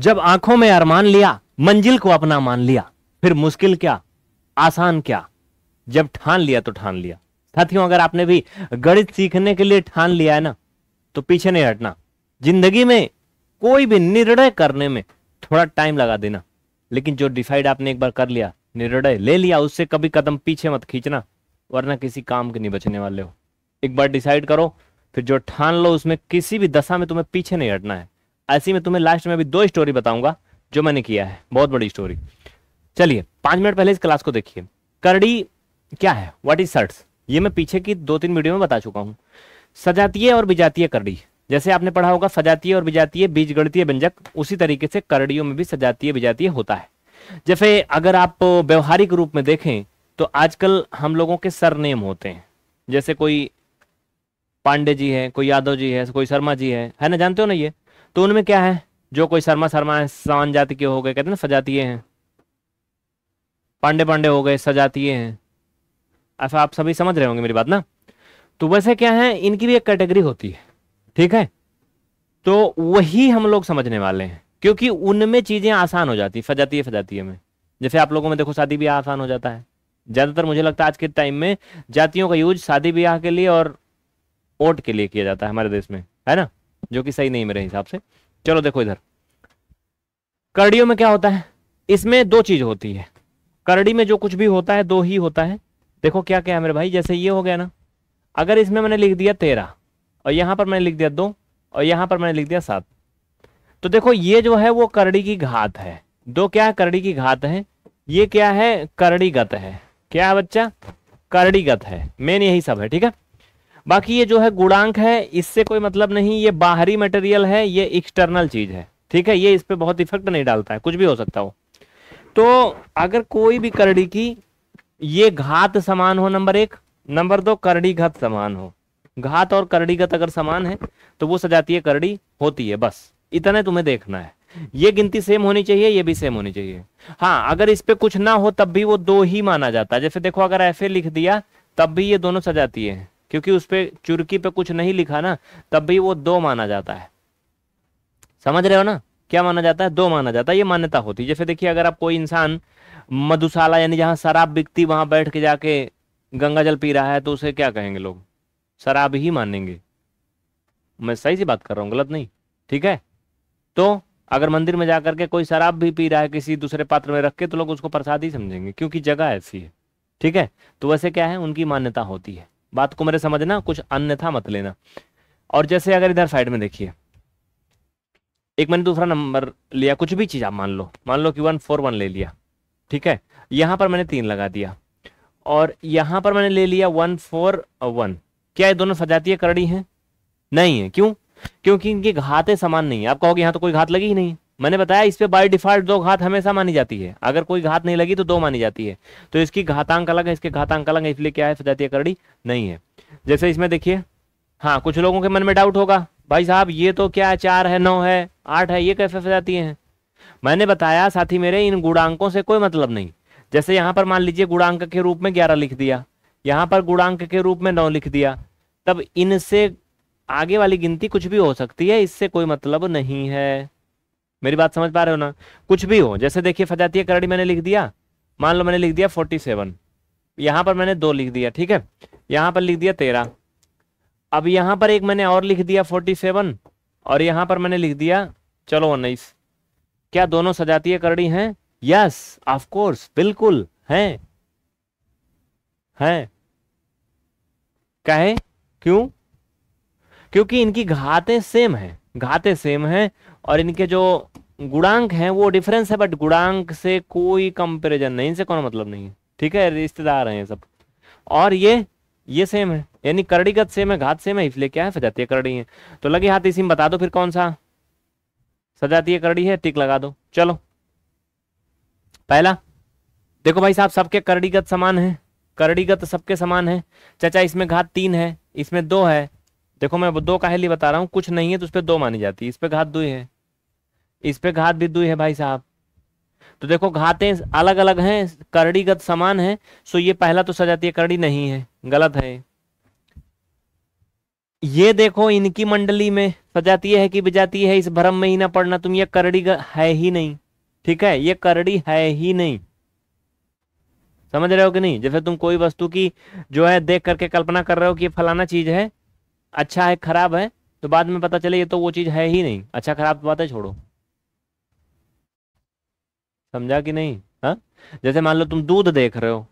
जब आंखों में अरमान लिया मंजिल को अपना मान लिया फिर मुश्किल क्या आसान क्या जब ठान लिया तो ठान लिया साथियों अगर आपने भी गणित सीखने के लिए ठान लिया है ना तो पीछे नहीं हटना जिंदगी में कोई भी निर्णय करने में थोड़ा टाइम लगा देना लेकिन जो डिसाइड आपने एक बार कर लिया निर्णय ले लिया उससे कभी कदम पीछे मत खींचना वरना किसी काम के नहीं बचने वाले हो एक बार डिसाइड करो फिर जो ठान लो उसमें किसी भी दशा में तुम्हें पीछे नहीं हटना है ऐसी मैं तुम्हें लास्ट में अभी दो स्टोरी बताऊंगा जो मैंने किया है बहुत बड़ी स्टोरी चलिए पांच मिनट पहले इस क्लास को देखिए करड़ी क्या है व्हाट इज सर्ट्स ये मैं पीछे की दो तीन वीडियो में बता चुका हूँ सजातीय और विजातीय करड़ी जैसे आपने पढ़ा होगा सजातीय और विजातीय गणतीय व्यंजक उसी तरीके से करड़ियों में भी सजातीय विजातीय होता है जैसे अगर आप व्यवहारिक रूप में देखें तो आजकल हम लोगों के सरनेम होते हैं जैसे कोई पांडे जी है कोई यादव जी है कोई शर्मा जी है है ना जानते हो ना ये तो उनमें क्या है जो कोई शर्मा शर्मा है समान जाति के हो गए कहते हैं ना सजातीय हैं पांडे पांडे हो गए सजातीय हैं ऐसा अच्छा, आप सभी समझ रहे होंगे मेरी बात ना तो वैसे क्या है इनकी भी एक कैटेगरी होती है ठीक है तो वही हम लोग समझने वाले हैं क्योंकि उनमें चीजें आसान हो जाती फजाती है फजाती है में जैसे आप लोगों में देखो शादी ब्याह आसान हो जाता है ज्यादातर मुझे लगता है आज के टाइम में जातियों का यूज शादी ब्याह के लिए और वोट के लिए किया जाता है हमारे देश में है ना जो कि सही नहीं मेरे हिसाब से चलो देखो इधर करडियो में क्या होता है इसमें दो चीज होती है करडी में जो कुछ भी होता है दो ही होता है देखो क्या क्या है मेरे भाई जैसे ये हो गया ना अगर इसमें मैंने लिख दिया तेरह और यहां पर मैंने लिख दिया दो और यहां पर मैंने लिख दिया सात तो देखो ये जो है वो करड़ी की घात है दो क्या है करड़ी की घात है ये क्या है करड़ी गत है क्या बच्चा करड़ी गत है मेन यही सब है ठीक है बाकी ये जो है गुणांक है इससे कोई मतलब नहीं ये बाहरी मटेरियल है ये एक्सटर्नल चीज है ठीक है ये इस पर बहुत इफेक्ट नहीं डालता है कुछ भी हो सकता हो तो अगर कोई भी करड़ी की ये घात समान हो नंबर एक नंबर दो करड़ी घात समान हो घात और करड़ी घात अगर समान है तो वो सजातीय करड़ी होती है बस इतने तुम्हें देखना है ये गिनती सेम होनी चाहिए ये भी सेम होनी चाहिए हाँ अगर इस पर कुछ ना हो तब भी वो दो ही माना जाता है जैसे देखो अगर एफ लिख दिया तब भी ये दोनों सजातीय है क्योंकि उस पर चुर्की पे कुछ नहीं लिखा ना तब भी वो दो माना जाता है समझ रहे हो ना क्या माना जाता है दो माना जाता है ये मान्यता होती है जैसे देखिए अगर आप कोई इंसान मधुशाला यानी जहां शराब बिकती वहां बैठ के जाके गंगा जल पी रहा है तो उसे क्या कहेंगे लोग शराब ही मानेंगे मैं सही से बात कर रहा हूँ गलत नहीं ठीक है तो अगर मंदिर में जाकर के कोई शराब भी पी रहा है किसी दूसरे पात्र में रख के तो लोग उसको प्रसाद ही समझेंगे क्योंकि जगह ऐसी है ठीक है तो वैसे क्या है उनकी मान्यता होती है बात को मेरे समझना कुछ अन्यथा मत लेना और जैसे अगर इधर साइड में देखिए एक मैंने दूसरा नंबर लिया कुछ भी चीज़ आप मान लो मान लो कि वन फोर वन ले लिया ठीक है यहां पर मैंने तीन लगा दिया और यहां पर मैंने ले लिया वन फोर वन क्या ये दोनों सजातीय करड़ी हैं नहीं है क्यों क्योंकि इनकी घातें समान नहीं है आप कहोगे यहां तो कोई घात लगी ही नहीं मैंने बताया इस पे बाय डिफॉल्ट दो घात हमेशा मानी जाती है अगर कोई घात नहीं लगी तो दो मानी जाती है तो इसकी घातांक अलग है इसके घातांक अलग है इसलिए क्या है सजातीय करड़ी नहीं है जैसे इसमें देखिए हाँ कुछ लोगों के मन में डाउट होगा भाई साहब ये तो क्या चार है नौ है आठ है ये कैसे सजातीय है मैंने बताया साथी मेरे इन गुणांकों से कोई मतलब नहीं जैसे यहाँ पर मान लीजिए गुणांक के रूप में ग्यारह लिख दिया यहाँ पर गुणांक के रूप में नौ लिख दिया तब इनसे आगे वाली गिनती कुछ भी हो सकती है इससे कोई मतलब नहीं है मेरी बात समझ पा रहे हो ना कुछ भी हो जैसे देखिए फजातीय करड़ी मैंने लिख दिया मान लो मैंने लिख दिया फोर्टी सेवन यहाँ पर मैंने दो लिख दिया ठीक है यहाँ पर लिख दिया तेरह अब यहाँ पर एक मैंने और लिख दिया फोर्टी सेवन और यहाँ पर मैंने लिख दिया चलो उन्नीस क्या दोनों सजातीय करड़ी हैं यस ऑफकोर्स बिल्कुल हैं हैं कहे क्यों क्योंकि इनकी घातें सेम हैं घाते सेम हैं और इनके जो गुणांक हैं वो डिफरेंस है बट गुणांक से कोई कंपेरिजन नहीं इनसे कौन मतलब नहीं है ठीक है रिश्तेदार हैं सब और ये ये सेम है यानी करड़ीगत सेम है घात सेम है इसलिए क्या है सजातीय करड़ी है तो लगे हाथ इसी में बता दो फिर कौन सा सजातीय करड़ी है टिक लगा दो चलो पहला देखो भाई साहब सबके करड़ीगत समान है करड़ीगत सबके समान है चाचा इसमें घात तीन है इसमें दो है देखो मैं दो काहेली बता रहा हूँ कुछ नहीं है तो उस पर दो मानी जाती है इस पर घात दुई है इस पर घात भी दुई है भाई साहब तो देखो घातें अलग अलग हैं करड़ी गत समान है सो ये पहला तो सजाती है करड़ी नहीं है गलत है ये देखो इनकी मंडली में सजाती है कि बिजाती है इस भ्रम में ही ना पड़ना तुम ये करड़ी है ही नहीं ठीक है ये करड़ी है ही नहीं समझ रहे हो कि नहीं जैसे तुम कोई वस्तु की जो है देख करके कल्पना कर रहे हो कि ये फलाना चीज है अच्छा है खराब है तो बाद में पता चले ये तो वो चीज़ है ही नहीं अच्छा खराब तो बात है छोड़ो समझा कि नहीं हा? जैसे मान लो तुम दूध देख रहे हो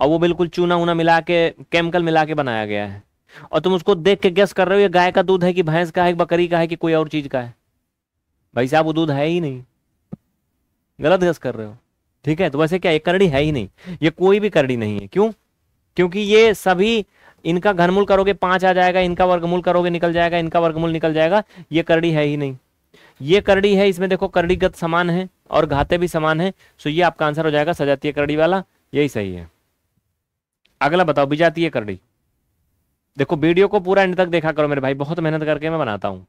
और वो बिल्कुल चूना उना मिला के केमिकल मिला के बनाया गया है और तुम उसको देख के गैस कर रहे हो ये गाय का दूध है कि भैंस का है कि बकरी का है कि कोई और चीज़ का है भाई साहब वो दूध है ही नहीं गलत गैस कर रहे हो ठीक है तो वैसे क्या ये करड़ी है ही नहीं ये कोई भी करड़ी नहीं है क्यों क्योंकि ये सभी इनका घनमूल करोगे पांच आ जाएगा इनका वर्गमूल करोगे निकल जाएगा इनका वर्गमूल निकल जाएगा ये करड़ी है ही नहीं ये करड़ी है इसमें देखो करड़ी गत समान है और घाते भी समान है सो ये आपका आंसर हो जाएगा सजातीय करड़ी वाला यही सही है अगला बताओ विजातीय करड़ी देखो वीडियो को पूरा एंड तक देखा करो मेरे भाई बहुत मेहनत करके मैं बनाता हूँ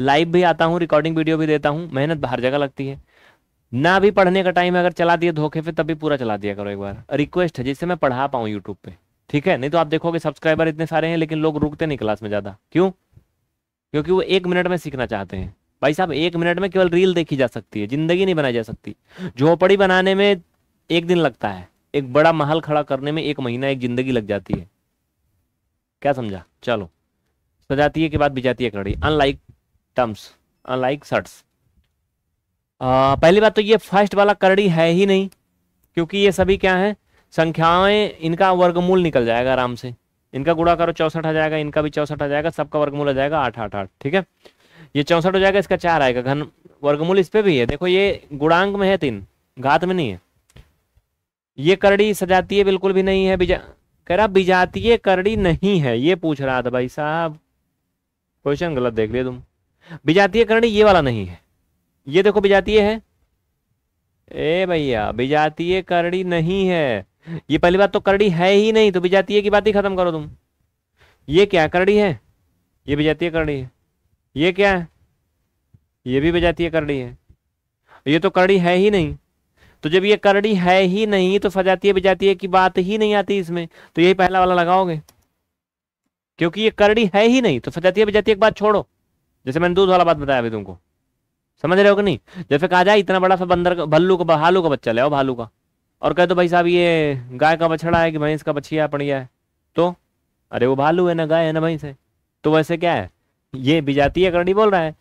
लाइव भी आता हूँ रिकॉर्डिंग वीडियो भी देता हूँ मेहनत हर जगह लगती है ना भी पढ़ने का टाइम अगर चला दिया धोखे फिर तब भी पूरा चला दिया करो एक बार रिक्वेस्ट है जिससे मैं पढ़ा पाऊँ यूट्यूब पे ठीक है नहीं तो आप देखोगे सब्सक्राइबर इतने सारे हैं लेकिन लोग रुकते नहीं क्लास में ज़्यादा क्यों क्योंकि वो एक मिनट में सीखना चाहते हैं भाई साहब एक मिनट में केवल रील देखी जा सकती है जिंदगी नहीं बनाई जा सकती झोपड़ी बनाने में एक दिन लगता है एक बड़ा महल खड़ा करने में एक महीना एक जिंदगी लग जाती है क्या समझा चलो सजाती है के बाद बिजाती है खड़ी अनलाइक टर्म्स अनलाइक शर्ट्स पहली बात तो ये फर्स्ट वाला करड़ी है ही नहीं क्योंकि ये सभी क्या है संख्याएं इनका वर्गमूल निकल जाएगा आराम से इनका गुड़ा करो चौसठ आ जाएगा इनका भी चौसठ आ जाएगा सबका वर्गमूल आ जाएगा आठ आठ आठ ठीक है ये चौसठ हो जाएगा इसका चार आएगा घन वर्गमूल इस पर भी है देखो ये गुणांक में है तीन घात में नहीं है ये करड़ी सजातीय बिल्कुल भी नहीं है कह रहा बिजातीय करड़ी नहीं है ये पूछ रहा था भाई साहब क्वेश्चन गलत देख लिया तुम बिजातीय करणी ये वाला नहीं है ये देखो बिजातीय है ए भैया बिजातीय करणी नहीं है ये पहली बात तो करड़ी है ही नहीं तो विजातीय की बात ही खत्म करो तुम ये क्या करड़ी है ये विजातीय करड़ी है ये क्या है ये भी विजातीय करड़ी है ये तो करड़ी है ही नहीं तो जब ये करड़ी है ही नहीं तो फजातीय विजातीय की बात ही नहीं आती इसमें तो यही पहला वाला लगाओगे क्योंकि ये करड़ी है ही नहीं तो फजातीय विजातीय की बात छोड़ो जैसे मैंने दूध वाला बात बताया अभी तुमको समझ रहे हो कि नहीं जैसे कहा जाए इतना बड़ा सा बंदर का भल्लू का भालू का बच्चा ले भालू का और कह तो भाई साहब ये गाय का बछड़ा है कि भैंस का बछिया पड़िया है तो अरे वो भालू है ना गाय है ना भैंस है तो वैसे क्या है ये बिजातीय करड़ी बोल रहा है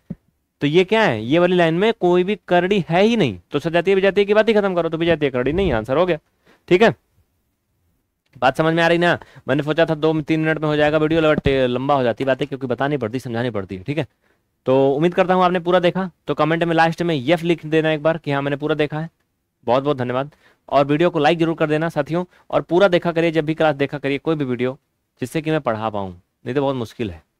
तो ये क्या है ये वाली लाइन में कोई भी करड़ी है ही नहीं तो सजातीय विजातीय की बात ही खत्म करो तो बिजातीय करड़ी नहीं आंसर हो गया ठीक है बात समझ में आ रही ना मैंने सोचा था दो तीन मिनट में हो जाएगा वीडियो लगभग लंबा हो जाती बातें क्योंकि बतानी पड़ती समझानी पड़ती है ठीक है तो उम्मीद करता हूँ आपने पूरा देखा तो कमेंट में लास्ट में यफ लिख देना एक बार कि हाँ मैंने पूरा देखा है बहुत बहुत धन्यवाद और वीडियो को लाइक जरूर कर देना साथियों और पूरा देखा करिए जब भी क्लास देखा करिए कोई भी वीडियो जिससे कि मैं पढ़ा पाऊँ नहीं तो बहुत मुश्किल है